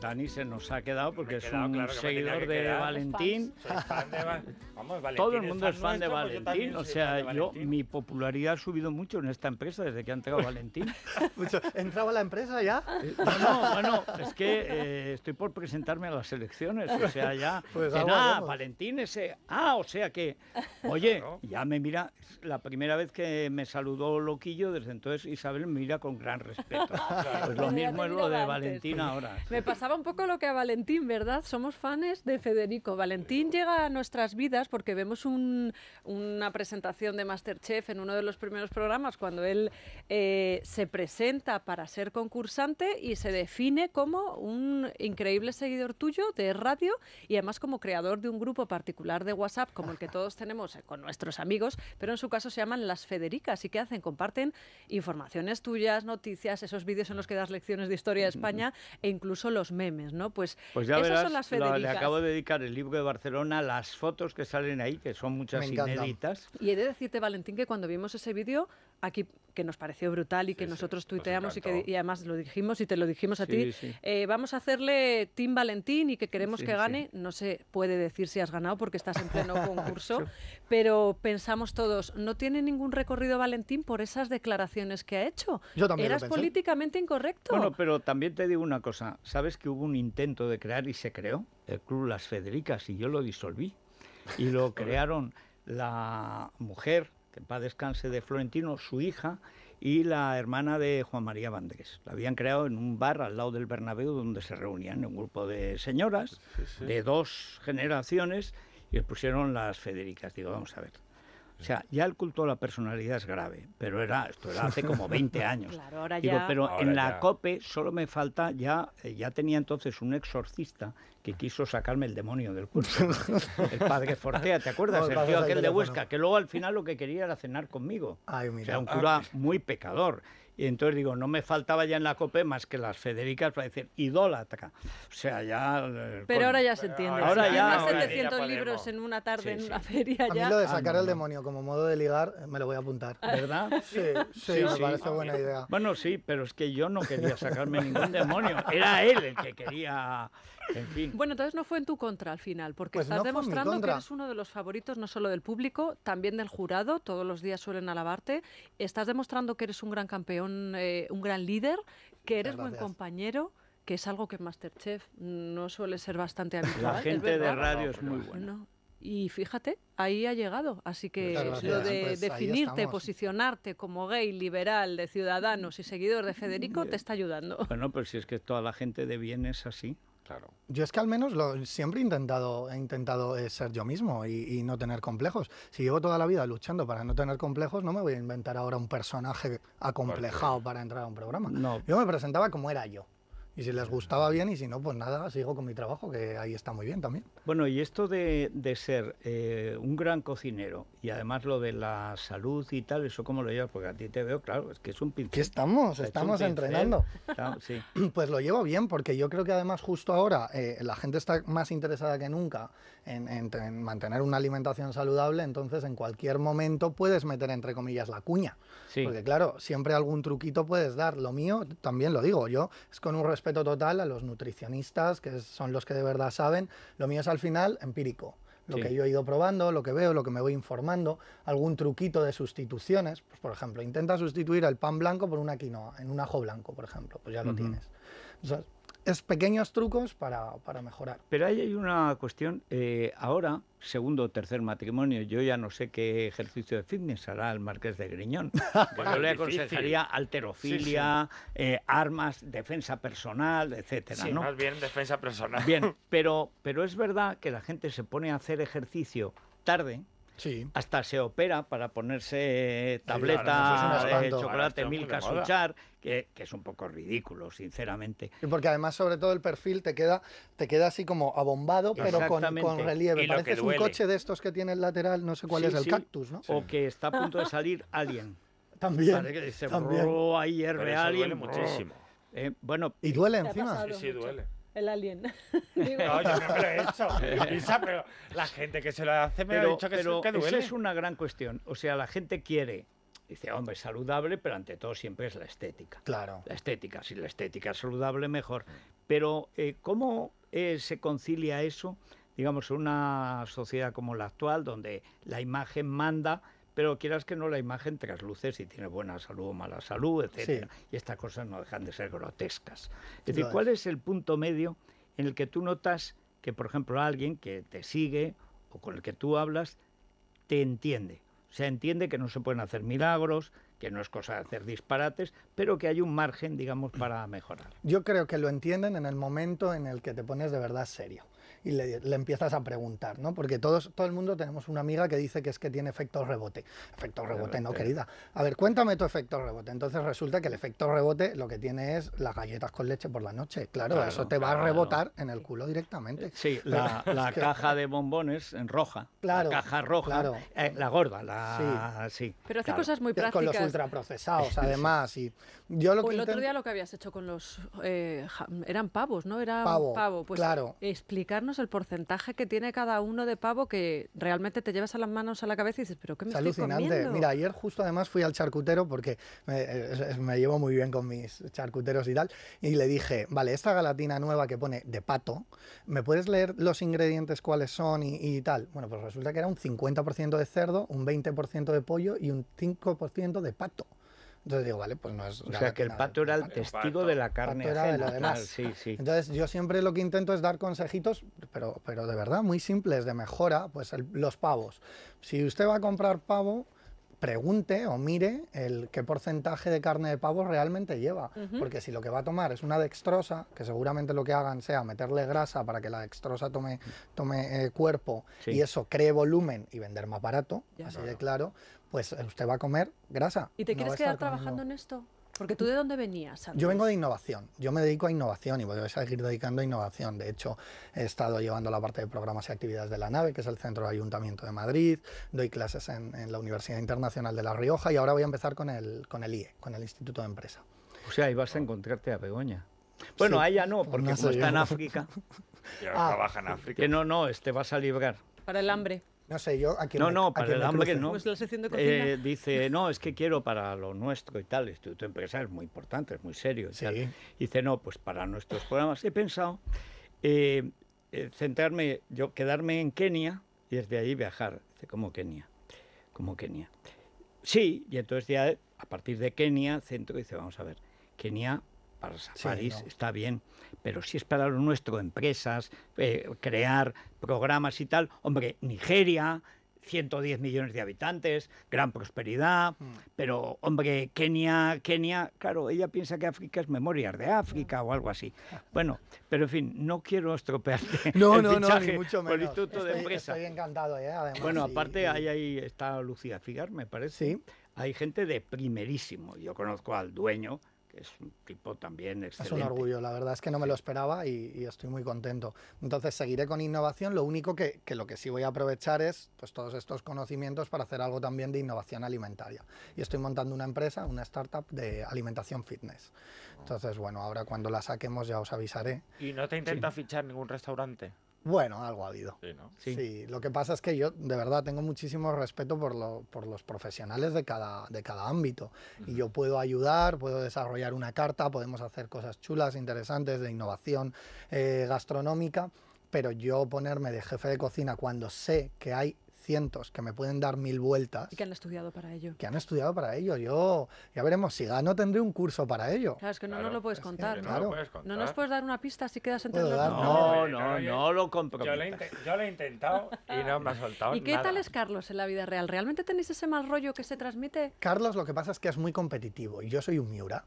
Dani se nos ha quedado porque es un seguidor de Valentín. Todo el mundo es fan, de pues Valentín. o sea, yo, mi popularidad ha subido mucho en esta empresa desde que ha entrado Valentín. ¿Entraba la empresa ya? Eh, no, no, es que eh, estoy por presentarme a las elecciones. O sea, ya. Pues Valentín ese. Eh, ah, o sea que. Oye, ya me mira. La primera vez que me saludó Loquillo, desde entonces Isabel me mira con gran respeto. Pues lo mismo es lo de Valentín ahora. Me pasaba un poco lo que a Valentín, ¿verdad? Somos fans de Federico. Valentín llega a nuestras vidas porque vemos una presentación de Masterchef en uno de los primeros programas cuando él eh, se presenta para ser concursante y se define como un increíble seguidor tuyo de radio y además como creador de un grupo particular de WhatsApp como el que todos tenemos eh, con nuestros amigos, pero en su caso se llaman las Federicas. ¿Y que hacen? Comparten informaciones tuyas, noticias, esos vídeos en los que das lecciones de historia de España e incluso ...son los memes, ¿no? Pues, pues esas son las Federicas. le acabo de dedicar el libro de Barcelona, las fotos que salen ahí, que son muchas inéditas. Y he de decirte, Valentín, que cuando vimos ese vídeo aquí que nos pareció brutal y que nosotros tuiteamos y que además lo dijimos y te lo dijimos a ti. Eh, vamos a hacerle Team Valentín y que queremos que gane. No se puede decir si has ganado porque estás en pleno concurso, pero pensamos todos, no tiene ningún recorrido Valentín por esas declaraciones que ha hecho. Yo también. Eras políticamente incorrecto. Bueno, pero también te digo una cosa. ¿Sabes que hubo un intento de crear y se creó el Club Las Federicas y yo lo disolví? Y lo crearon la mujer que descanse de Florentino, su hija y la hermana de Juan María Vandrés. La habían creado en un bar al lado del Bernabéu donde se reunían un grupo de señoras de dos generaciones y les pusieron las Federicas. Digo, vamos a ver, o sea, ya el culto a la personalidad es grave, pero era esto era hace como 20 años. pero en la COPE solo me falta, ya, eh, ya tenía entonces un exorcista que quiso sacarme el demonio del culto. el padre Fortea, ¿te acuerdas? Sergio el aquel de Huesca, que luego al final lo que quería era cenar conmigo. Ay, O sea, un cura ah. muy pecador. Y entonces digo, no me faltaba ya en la COPE más que las Federicas para decir idólatra. O sea, ya... Eh, pero ahora ya se entiende. Ahora, ya, más ahora 700 libros en una tarde, en una feria ya. A mí lo de sacar el demonio como modo de ligar me lo voy a apuntar. Ah. ¿Verdad? Sí, sí, me parece buena idea. Bueno, sí, pero es que yo no quería sacarme ningún demonio. Era él el que quería bueno, entonces no fue en tu contra al final, porque pues estás demostrando que eres uno de los favoritos no solo del público, también del jurado, todos los días suelen alabarte, estás demostrando que eres un gran campeón, eh, un gran líder, que eres buen compañero que es algo que Masterchef no suele ser bastante habitual. La gente de radio es muy buena. Y fíjate, ahí ha llegado. Así que lo de definirte, posicionarte como gay, liberal, de ciudadanos y seguidor de Federico, te está ayudando. Bueno, pero si es que toda la gente de bien es así. Yo es que al menos lo, siempre he intentado, he intentado eh, ser yo mismo y, no tener complejos. Si llevo toda la vida luchando para no tener complejos, no me voy a inventar ahora un personaje acomplejado para entrar a un programa. Yo me presentaba como era yo. Y si les gustaba bien y si no, pues nada, sigo con mi trabajo, que ahí está muy bien también. Bueno, y esto de, de ser eh, un gran cocinero y además lo de la salud y tal, ¿eso cómo lo llevas? Porque a ti te veo, claro, es que es un pincel. ¿Qué estamos? Estamos entrenando. Pues lo llevo bien, porque yo creo que además justo ahora eh, la gente está más interesada que nunca en, mantener una alimentación saludable, entonces en cualquier momento puedes meter entre comillas la cuña. Porque claro, siempre algún truquito puedes dar. Lo mío, también lo digo, yo es con un respeto respeto total a los nutricionistas, que son los que de verdad saben. Lo mío es al final empírico. Lo que yo he ido probando, lo que veo, lo que me voy informando, algún truquito de sustituciones. Pues, por ejemplo, intenta sustituir el pan blanco por una quinoa, en un ajo blanco, por ejemplo. Pues ya lo tienes es pequeños trucos para, mejorar. Pero ahí hay una cuestión. Eh, ahora, segundo o tercer matrimonio, yo ya no sé qué ejercicio de fitness hará el Marqués de Griñón. Pues yo le aconsejaría alterofilia, eh, armas, defensa personal, etcétera. Sí, más bien defensa personal. Bien, pero, pero es verdad que la gente se pone a hacer ejercicio tarde, hasta se opera para ponerse tableta de chocolate Milka Suchar, que, es un poco ridículo, sinceramente. porque además, sobre todo, el perfil te queda, te queda así como abombado, pero con, con relieve. Parece un coche de estos que tiene el lateral, no sé cuál es, el cactus, ¿no? O que está a punto de salir alguien. También. Parece que se también. ahí, eso duele muchísimo. Eh, bueno, y duele eh, encima. Sí, sí, duele. El alien. no, yo no me lo he hecho. la gente que se lo hace me ha dicho que, pero es, Esa es una gran cuestión. O sea, la gente quiere Dice, hombre, saludable, pero ante todo siempre es la estética. Claro. La estética, si la estética es saludable, mejor. Pero, eh, ¿cómo eh, se concilia eso, digamos, en una sociedad como la actual, donde la imagen manda, pero quieras que no, la imagen trasluce si tiene buena salud o mala salud, etc. Y estas cosas no dejan de ser grotescas. Es decir, ¿cuál es el punto medio en el que tú notas que, por ejemplo, alguien que te sigue o con el que tú hablas, te entiende? O sea, entiende que no se pueden hacer milagros, que no es cosa de hacer disparates, pero que hay un margen, digamos, para mejorar. Yo creo que lo entienden en el momento en el que te pones de verdad serio y le, empiezas a preguntar, ¿no? Porque todos, todo el mundo tenemos una amiga que dice que es que tiene efecto rebote. Efecto rebote, no, querida. A ver, cuéntame tu efecto rebote. Entonces resulta que el efecto rebote lo que tiene es las galletas con leche por la noche. Claro, eso te va a rebotar en el culo directamente. Sí, la, caja de bombones en roja. La caja roja. Eh, la gorda, la... Sí. Pero hace cosas muy prácticas. Con los ultraprocesados, además. Y el otro día lo que habías hecho con los... Eh, eran pavos, ¿no? Era pavo, pavo. Pues claro. explicarnos el porcentaje que tiene cada uno de pavo que realmente te llevas a las manos a la cabeza y dices, pero ¿qué me es estoy alucinante. Mira, ayer justo además fui al charcutero porque me, llevo muy bien con mis charcuteros y tal, y le dije, vale, esta galatina nueva que pone de pato, ¿me puedes leer los ingredientes cuáles son y, y tal? Bueno, pues resulta que era un 50% de cerdo, un 20% de pollo y un 5% de pato. Entonces digo, vale, pues no es... O sea, que el pato era el testigo de la carne ajena. De lo demás. Sí, sí. Entonces yo siempre lo que intento es dar consejitos, pero, pero de verdad muy simples, de mejora, pues los pavos. Si usted va a comprar pavo, pregunte o mire el qué porcentaje de carne de pavo realmente lleva, porque si lo que va a tomar es una dextrosa, que seguramente lo que hagan sea meterle grasa para que la dextrosa tome, tome eh, cuerpo y eso cree volumen y vender más barato, así de claro, pues eh, usted va a comer grasa. ¿Y te quieres quedar trabajando en esto? Porque tú de dónde venías? Yo vengo de innovación, yo me dedico a innovación y voy a seguir dedicando a innovación. De hecho, he estado llevando la parte de programas y actividades de la nave, que es el centro de Ayuntamiento de Madrid, doy clases en, la Universidad Internacional de La Rioja y ahora voy a empezar con el, con el IE, con el Instituto de Empresa. O sea, ahí vas a encontrarte a Begoña. Bueno, a ella no, pues porque no está en África. Ya trabaja en ah. África. Que no, no, este vas a librar. Para el hambre. No sé, yo aquí No, no, para el hambre que no. Pues eh, dice, no, es que quiero para lo nuestro y tal. El Instituto empresa es muy importante, es muy serio. Y Dice, no, pues para nuestros programas he pensado eh, eh, centrarme, yo quedarme en Kenia y desde ahí viajar. Dice, ¿cómo Kenia? ¿Cómo Kenia? Sí, y entonces ya a partir de Kenia, centro, dice, vamos a ver, Kenia París está bien, pero si es para nuestro, empresas, eh, crear programas y tal, hombre, Nigeria, 110 millones de habitantes, gran prosperidad, mm. pero hombre, Kenia, Kenia, claro, ella piensa que África es memorias de África o algo así. Bueno, pero en fin, no quiero estropearte no, el no, no, mucho Instituto de Empresa. encantado, ¿eh? bueno, aparte Ahí, ahí, está Lucía Figar, me parece. Sí. Hay gente de primerísimo. Yo conozco al dueño, es un tipo también excelente. Es un orgullo, la verdad es que no me lo esperaba y, estoy muy contento. Entonces seguiré con innovación, lo único que, que, lo que sí voy a aprovechar es pues, todos estos conocimientos para hacer algo también de innovación alimentaria. Y estoy montando una empresa, una startup de alimentación fitness. Entonces, bueno, ahora cuando la saquemos ya os avisaré. ¿Y no te intenta fichar ningún restaurante? Bueno, algo ha habido. Sí, lo que pasa es que yo de verdad tengo muchísimo respeto por, los profesionales de cada, ámbito. Y yo puedo ayudar, puedo desarrollar una carta, podemos hacer cosas chulas, interesantes, de innovación eh, gastronómica, pero yo ponerme de jefe de cocina cuando sé que hay cientos que me pueden dar mil vueltas. Y que han estudiado para ello. Que han estudiado para ello. Yo, ya veremos, si gano tendré un curso para ello. Claro, es que no nos lo puedes contar. No, no, nos puedes dar una pista si quedas entre No, no, no, lo Yo lo, he intentado y no me ha soltado ¿Y qué tal es Carlos en la vida real? ¿Realmente tenéis ese mal rollo que se transmite? Carlos lo que pasa es que es muy competitivo y yo soy un miura.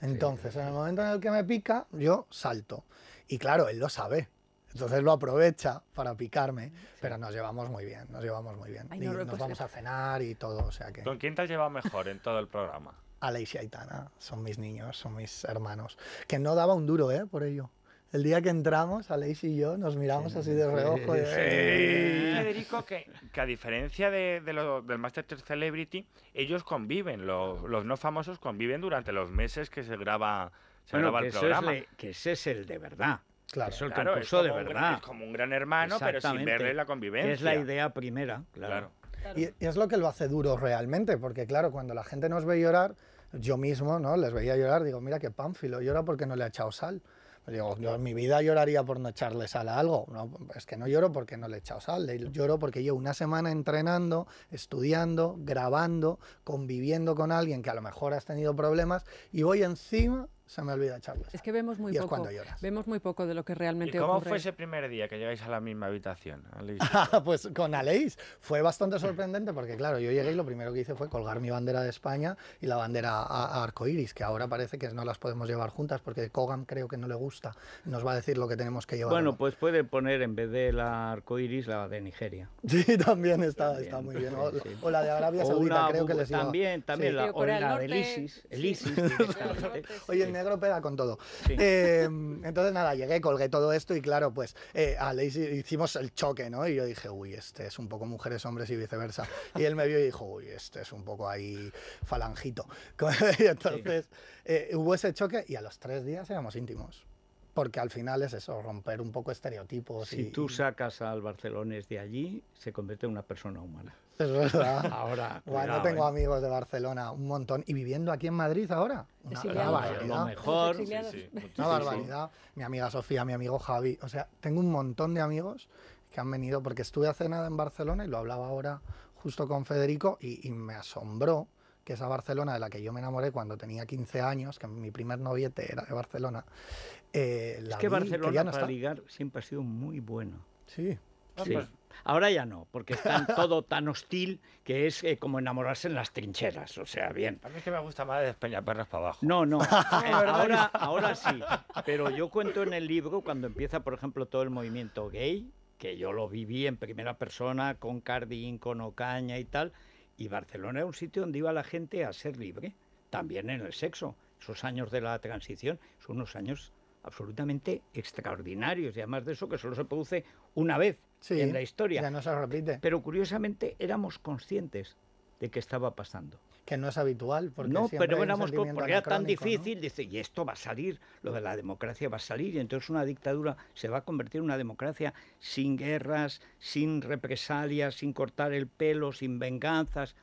Entonces, en el momento en el que me pica, yo salto. Y claro, él lo sabe. Entonces lo aprovecha para picarme, pero nos llevamos muy bien, nos llevamos muy bien. nos pues vamos a cenar y todo, o sea que... ¿Con quién te has llevado mejor en todo el programa? Aleix y Aitana, son mis niños, son mis hermanos, que no daba un duro, ¿eh? Por ello. El día que entramos, Aleix y yo nos miramos así de reojo. Sí, Federico, que, que, a diferencia de, lo, del Master Celebrity, ellos conviven, los, no famosos conviven durante los meses que se graba el programa, que ese es el de verdad. Claro, es de verdad. es como un gran hermano, pero sin verle la convivencia. Es la idea primera, claro. Y, es lo que lo hace duro realmente, porque claro, cuando la gente nos ve llorar, yo mismo, ¿no? Les veía llorar, digo, mira que Pánfilo llora porque no le ha echado sal. Digo, yo en mi vida lloraría por no echarle sal a algo. No, es que no lloro porque no le he echado sal. Lloro porque llevo una semana entrenando, estudiando, grabando, conviviendo con alguien que a lo mejor has tenido problemas y voy encima se me olvida echarlas. Es que vemos muy poco. Vemos muy poco de lo que realmente ¿Y cómo fue ese primer día que llegáis a la misma habitación, ah, pues con Aleix fue bastante sorprendente porque, claro, yo llegué y lo primero que hice fue colgar mi bandera de España y la bandera a, arcoiris, que ahora parece que no las podemos llevar juntas porque Kogan creo que no le gusta. Nos va a decir lo que tenemos que llevar. Bueno, pues puede poner en vez de la arcoiris la de Nigeria. Sí, también está, está muy bien. O, la de Arabia Saudita, creo que les iba. También, también la, o la ISIS. negro pega con todo. Em, entonces, nada, llegué, colgué todo esto y claro, pues eh, a hicimos el choque, ¿no? Y yo dije, uy, este es un poco mujeres, hombres y viceversa. Y él me vio y dijo, uy, este es un poco ahí falangito. entonces eh, hubo ese choque y a los tres días éramos íntimos porque al final es eso, romper un poco estereotipos. Si tú sacas al Barcelones de allí, se convierte en una persona humana. Es verdad. Ahora. Bueno, tengo eh. amigos de Barcelona, un montón. Y viviendo aquí en Madrid ahora. Una, barbaridad. mejor. barbaridad. Mi amiga Sofía, mi amigo Javi. O sea, tengo un montón de amigos que han venido porque estuve hace nada en Barcelona y lo hablaba ahora justo con Federico y, me asombró que esa Barcelona de la que yo me enamoré cuando tenía 15 años, que mi primer noviete era de Barcelona. Eh, la es que Barcelona para ligar siempre ha sido muy bueno. Sí. sí. Ahora ya no, porque está todo tan hostil que es eh, como enamorarse en las trincheras. O sea, bien. A mí es que me gusta más de perros para abajo. No, no. Eh, ahora, ahora sí. Pero yo cuento en el libro cuando empieza, por ejemplo, todo el movimiento gay, que yo lo viví en primera persona con Cardín, con Ocaña y tal. Y Barcelona era un sitio donde iba la gente a ser libre, también en el sexo. Esos años de la transición son unos años absolutamente extraordinarios y además de eso que solo se produce una vez en la historia. Ya no se repite. Pero curiosamente éramos conscientes de que estaba pasando. Que no es habitual, porque no, pero éramos porque era tan difícil, dice, y esto va a salir, lo de la democracia va a salir, y entonces una dictadura se va a convertir en una democracia sin guerras, sin represalias, sin cortar el pelo, sin venganzas.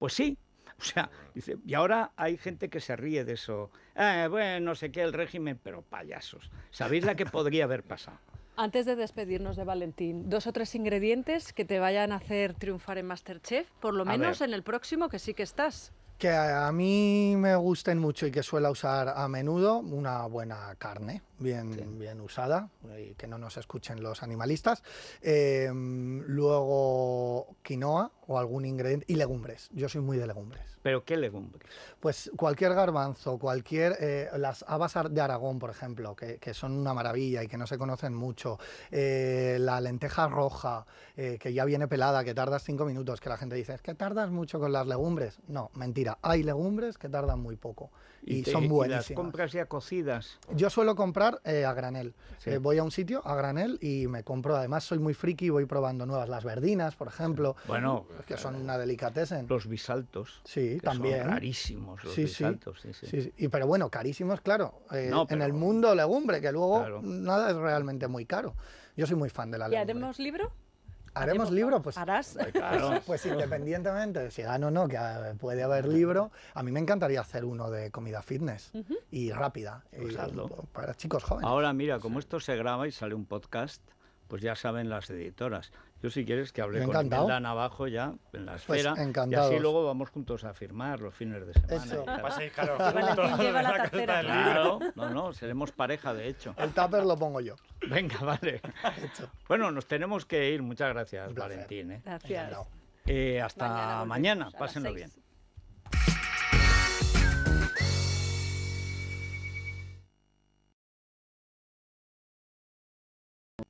Pues sí, O sea, dice, y ahora hay gente que se ríe de eso. Eh, bueno, sé qué, el régimen, pero payasos. ¿Sabéis la que podría haber pasado? Antes de despedirnos de Valentín, dos o tres ingredientes que te vayan a hacer triunfar en Masterchef, por lo menos en el próximo que sí que estás que a mí me gusten mucho y que suela usar a menudo una buena carne, bien, bien usada, y que no nos escuchen los animalistas. Em, luego quinoa o algún ingrediente y legumbres. Yo soy muy de legumbres. ¿Pero qué legumbres? Pues cualquier garbanzo, cualquier. Eh, las habas de Aragón, por ejemplo, que, son una maravilla y que no se conocen mucho. Eh, la lenteja roja, eh, que ya viene pelada, que tardas cinco minutos, que la gente dice, es que tardas mucho con las legumbres. No, mentira hay legumbres que tardan muy poco y, son buenas compras ya cocidas? Yo suelo comprar eh, a granel. Eh, voy a un sitio a granel y me compro. Además, soy muy friki y voy probando nuevas. Las verdinas, por ejemplo. Bueno. Que son eh, una delicatessen. Los bisaltos. Sí, también. carísimos los sí, bisaltos. Sí. sí. Y, pero bueno, carísimos, claro. en el mundo legumbre, que luego nada es realmente muy caro. Yo soy muy fan de la legumbre. ¿Ya tenemos libro? ¿Haremos libro? Pues, ¿Harás? Pues, independientemente si gano o no, que ah, puede haber libro, a mí me encantaría hacer uno de comida fitness y rápida, pues para chicos jóvenes. Ahora mira, como esto se graba y sale un podcast, pues ya saben las editoras. Yo si quieres que hable con Dan abajo ya, en la pues esfera, y así luego vamos juntos a firmar los fines de semana. Eso. no, no, seremos pareja de hecho. El tupper lo pongo yo. Venga, vale. Bueno, nos tenemos que ir. Muchas gracias, Valentín. ¿eh? Gracias. Eh, hasta mañana, mañana. pásenlo bien.